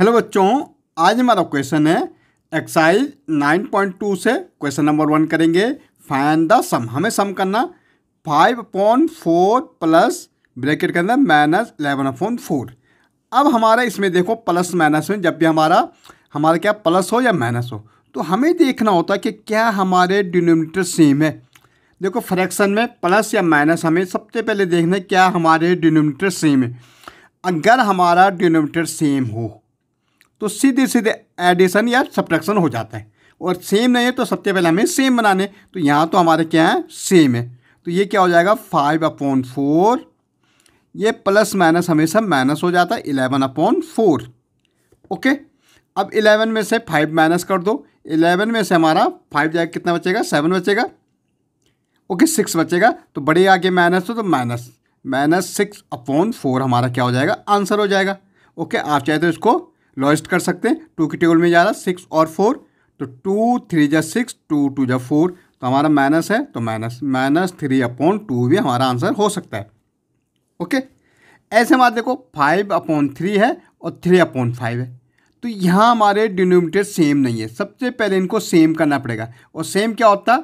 hello बच्चों आज हमारा क्वेश्चन है एक्साइज 9.2 से क्वेश्चन नंबर वन करेंगे फाइन द सम हमें सम करना five upon four plus bracket के अंदर माइनस इलेवन अपॉन फोर अब हमारा इसमें देखो प्लस माइनस में जब भी हमारा हमारा क्या प्लस हो या माइनस हो तो हमें देखना होता है कि क्या हमारे डिनोमिनेटर सेम है देखो फ्रैक्शन में प्लस या माइनस हमें सबसे पहले देखना है क्या हमारे डिनोमिनेटर सेम है अगर हमारा डिनोमिनेटर सेम हो तो सीधे सीधे एडिशन या सब्ट्रैक्शन हो जाता है और सेम नहीं है तो सबसे पहले हमें सेम बनाने तो यहाँ तो हमारे क्या है सेम है तो ये क्या हो जाएगा फाइव अपॉन फोर ये प्लस माइनस हमेशा माइनस हो जाता है इलेवन अपॉन फोर ओके अब इलेवन में से फाइव माइनस कर दो इलेवन में से हमारा फाइव जाएगा कितना बचेगा सेवन बचेगा ओके सिक्स बचेगा तो बड़े आगे माइनस हो तो minus minus six upon four हमारा क्या हो जाएगा आंसर हो जाएगा ओके आप चाहे तो इसको लॉस्ट कर सकते हैं टू की टेबल में जा रहा सिक्स और फोर तो टू थ्री जै सिक्स टू टू जा फोर तो हमारा माइनस है तो minus minus three upon two भी हमारा आंसर हो सकता है ओके ऐसे हमारा देखो फाइव अपॉन थ्री है और थ्री अपॉन फाइव है तो यहाँ हमारे डिनोमिनेटर सेम नहीं है सबसे पहले इनको सेम करना पड़ेगा और सेम क्या होता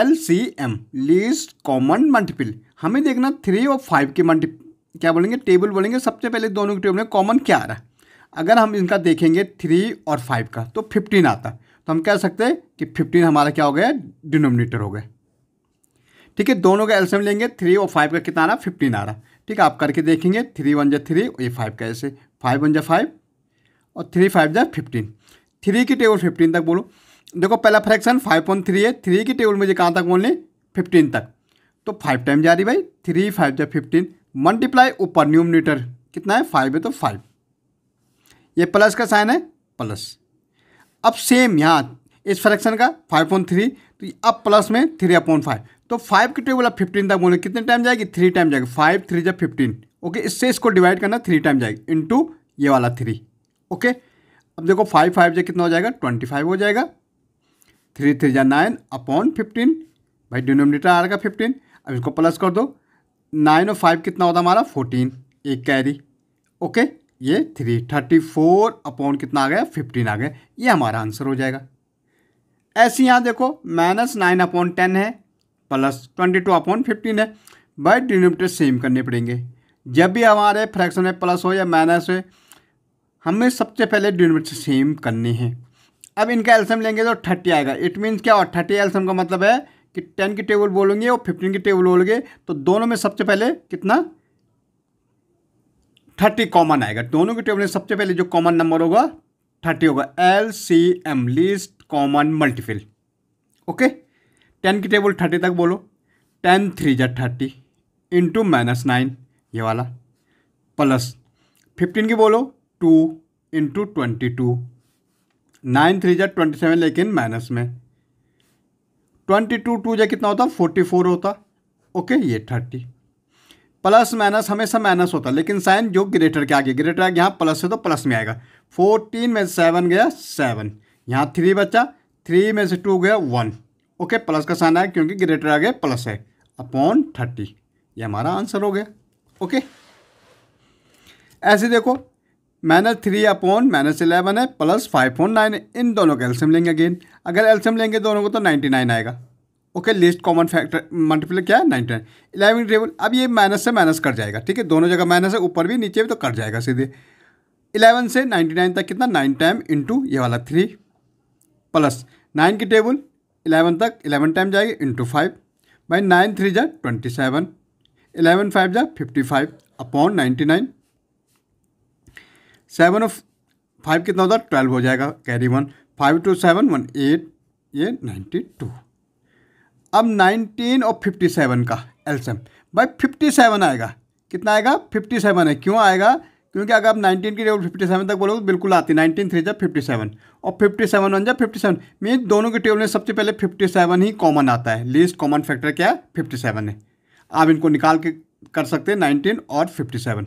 L C M least common multiple हमें देखना थ्री और फाइव के मल्टी क्या बोलेंगे टेबल बोलेंगे सबसे पहले दोनों के टेबल में कॉमन क्या आ रहा है अगर हम इनका देखेंगे थ्री और फाइव का तो फिफ्टीन आता तो हम कह सकते हैं कि फिफ्टीन हमारा क्या हो गया डिनोमिनेटर हो गया ठीक है दोनों का एल्सियम लेंगे थ्री और फाइव का कितना आ रहा फिफ्टीन आ रहा ठीक है आप करके देखेंगे थ्री वन जै थ्री और ये फाइव का ऐसे फाइव वन जै फाइव और थ्री फाइव जै फिफ्टीन थ्री की टेबल फिफ्टीन तक बोलो देखो पहला फ्रैक्शन फाइव पॉइंट थ्री है थ्री की टेबल मुझे कहाँ तक बोलने फिफ्टीन तक तो फाइव टाइम जा रही भाई थ्री फाइव जै फिफ्टीन मल्टीप्लाई ऊपर न्यूमिनेटर कितना है फाइव है तो फाइव ये प्लस का साइन है प्लस अब सेम यहाँ इस फ्रैक्शन का फाइव पॉइंट थ्री तो अब प्लस में थ्री अपॉइंट फाइव तो फाइव की टेबल आप फिफ्टीन तक बोले कितने टाइम जाएगी थ्री टाइम जाएगी फाइव थ्री जब फिफ्टीन ओके इससे इसको डिवाइड करना थ्री टाइम जाएगी इंटू ये वाला थ्री ओके अब देखो फाइव फाइव जब कितना हो जाएगा ट्वेंटी फाइव हो जाएगा थ्री थ्री जा नाइन अपॉन फिफ्टीन भाई डिनोमिनेटर आ रहा फिफ्टीन अब इसको प्लस कर दो नाइन और फाइव कितना होता हमारा फोर्टीन एक कैरी ओके ये थ्री थर्टी फोर अपॉन कितना आ गया फिफ्टीन आ गया ये हमारा आंसर हो जाएगा ऐसे यहाँ देखो माइनस नाइन अपॉन टेन है plus twenty two upon fifteen है बाई डिनोमीटर सेम करने पड़ेंगे जब भी हमारे फ्रैक्शन में प्लस हो या माइनस हो हमें सबसे पहले डिनोमीटर सेम करने हैं अब इनका एल्सम लेंगे तो थर्टी आएगा इट मीन्स क्या और थर्टी एल्सम का मतलब है कि टेन की टेबल बोलेंगे और फिफ्टीन की टेबल बोलोगे तो दोनों में सबसे पहले कितना थर्टी कॉमन आएगा दोनों के टेबल में सबसे पहले जो कॉमन नंबर होगा थर्टी होगा L C M least common multiple okay ten की टेबल थर्टी तक बोलो टेन थ्री जै थर्टी इंटू माइनस नाइन ये वाला प्लस फिफ्टीन की बोलो two into twenty two nine three जै ट्वेंटी सेवन लेकिन माइनस में ट्वेंटी टू टू जै कितना होता फोर्टी फोर होता ओके ये थर्टी प्लस माइनस हमेशा माइनस होता है लेकिन साइन जो ग्रेटर के आगे ग्रेटर आगे यहाँ प्लस है तो प्लस में आएगा फोर्टीन में से सेवन गया सेवन यहाँ थ्री बचा थ्री में से टू गया वन ओके प्लस का साइन आया क्योंकि ग्रेटर आगे प्लस है अपॉन थर्टी ये हमारा आंसर हो गया ओके ऐसे देखो minus three upon minus eleven है प्लस फाइव फोन नाइन इन दोनों का एल्सियम लेंगे अगेन अगर एल्सियम लेंगे दोनों को तो नाइन्टी नाइन आएगा okay least common factor multiply क्या है नाइन टेन इलेवन टेबल अब ये माइनस से माइनस कर जाएगा ठीक है दोनों जगह माइनस है ऊपर भी नीचे भी तो कर जाएगा सीधे इलेवन से नाइन्टी नाइन तक कितना नाइन टाइम इंटू ये वाला थ्री प्लस नाइन की टेबल इलेवन तक इलेवन टाइम जाएगी into five by nine three जा ट्वेंटी सेवन इलेवन फाइव जा fifty five upon ninety nine seven of five कितना होता है ट्वेल्व हो जाएगा carry one five two seven one eight ये नाइन्टी टू अब नाइनटीन और फिफ्टी सेवन का एल्सम भाई फिफ्टी सेवन आएगा कितना आएगा फिफ्टी सेवन है क्यों आएगा क्योंकि अगर आप नाइनटीन की टेबल फिफ्टी सेवन तक बोलोगे तो बिल्कुल आती नाइनटीन थ्री जब फिफ्टी सेवन और फिफ्टी सेवन वन जब फिफ्टी सेवन मीन दोनों के टेबल में सबसे पहले फिफ्टी सेवन ही कॉमन आता है लीस्ट कॉमन फैक्टर क्या है फिफ्टी सेवन है आप इनको निकाल के कर सकते हैं नाइनटीन और फिफ्टी सेवन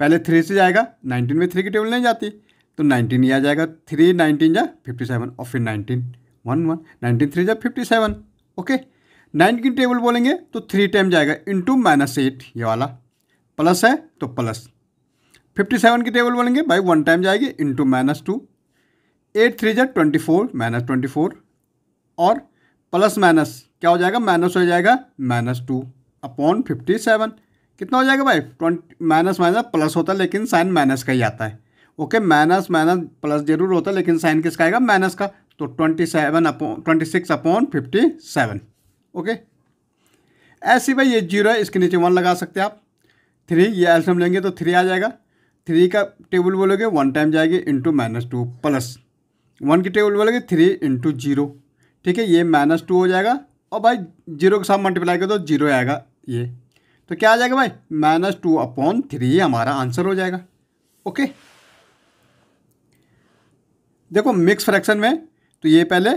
पहले थ्री से जाएगा नाइनटीन में थ्री की टेबल नहीं जाती तो नाइनटीन ही आ जाएगा थ्री नाइनटीन जा फिफ्टी सेवन और फिर nineteen one one nineteen three जा फिफ्टी सेवन ओके नाइन की टेबल बोलेंगे तो थ्री टाइम जाएगा इंटू माइनस एट ये वाला प्लस है तो प्लस फिफ्टी सेवन की टेबल बोलेंगे भाई वन टाइम जाएगी into minus two eight three जै twenty four minus twenty four और प्लस माइनस क्या हो जाएगा माइनस हो जाएगा minus two upon fifty seven कितना हो जाएगा भाई ट्वेंटी माइनस माइनस प्लस होता है लेकिन साइन माइनस का ही आता है ओके माइनस माइनस प्लस जरूर होता है लेकिन साइन किसका आएगा माइनस का तो twenty seven upon twenty six upon fifty seven okay ऐसे भाई ये जीरो है इसके नीचे वन लगा सकते हैं आप थ्री ये एल्सियम लेंगे तो थ्री आ जाएगा थ्री का टेबल बोलोगे वन टाइम जाएगी into minus two plus one की टेबल बोलोगे थ्री इंटू जीरो ठीक है ये माइनस टू हो जाएगा और भाई जीरो के साथ मल्टीप्लाई कर दो तो जीरो आएगा ये तो क्या आ जाएगा भाई माइनस टू अपॉन थ्री हमारा आंसर हो जाएगा ओके देखो मिक्स फ्रैक्शन में तो ये पहले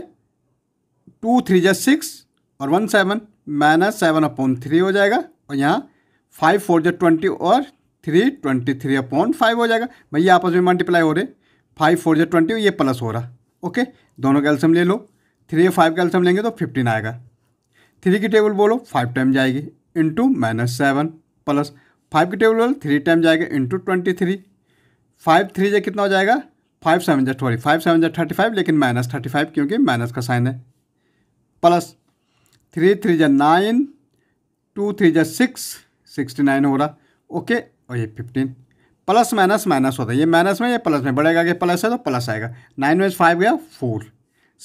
टू थ्री जै सिक्स और one seven minus seven upon three हो जाएगा और यहाँ फाइव फोर जै ट्वेंटी और three twenty three upon five हो जाएगा भैया आपस में मल्टीप्लाई हो रहे फाइव फोर जै ट्वेंटी ये प्लस हो रहा ओके दोनों का एल्सम ले लो थ्री या फाइव का एल्सम लेंगे तो फिफ्टीन आएगा थ्री की टेबल बोलो फाइव टाइम जाएगी into minus seven plus five की टेबल बोलो थ्री टाइम जाएगा into twenty three five three जै कितना हो जाएगा फाइव सेवन जै सॉरी फाइव सेवन जै थर्टी फाइव लेकिन माइनस थर्टी फाइव क्योंकि माइनस का साइन है प्लस थ्री थ्री जै नाइन टू थ्री जै सिक्स सिक्सटी नाइन हो रहा ओके और ये फिफ्टीन प्लस माइनस माइनस होता है ये माइनस में ये प्लस में बढ़ेगा कि प्लस है तो प्लस आएगा नाइन में फाइव गया फोर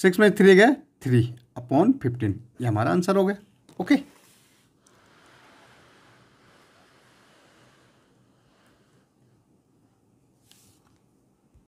सिक्स में थ्री गया थ्री अपॉन फिफ्टीन ये हमारा आंसर हो गया ओके